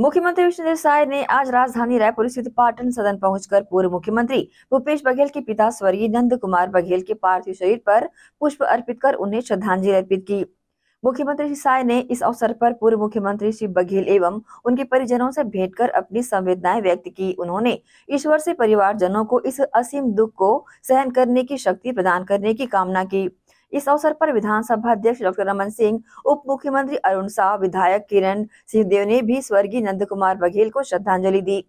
मुख्यमंत्री विष्णुदेव साय ने आज राजधानी रायपुर स्थित पाटन सदन पहुंचकर पूर्व मुख्यमंत्री भूपेश बघेल के पिता स्वर्गीय नंद कुमार बघेल के पार्थिव शरीर पर पुष्प अर्पित कर उन्हें श्रद्धांजलि अर्पित की मुख्यमंत्री श्री साय ने इस अवसर पर पूर्व मुख्यमंत्री श्री बघेल एवं उनके परिजनों से भेंट कर अपनी संवेदनाएं व्यक्त की उन्होंने ईश्वर से जनों को इस असीम दुख को सहन करने की शक्ति प्रदान करने की कामना की इस अवसर पर विधानसभा अध्यक्ष डॉक्टर रमन सिंह उप मुख्यमंत्री अरुण शाह विधायक किरण सिंहदेव ने भी स्वर्गीय नंद कुमार बघेल को श्रद्धांजलि दी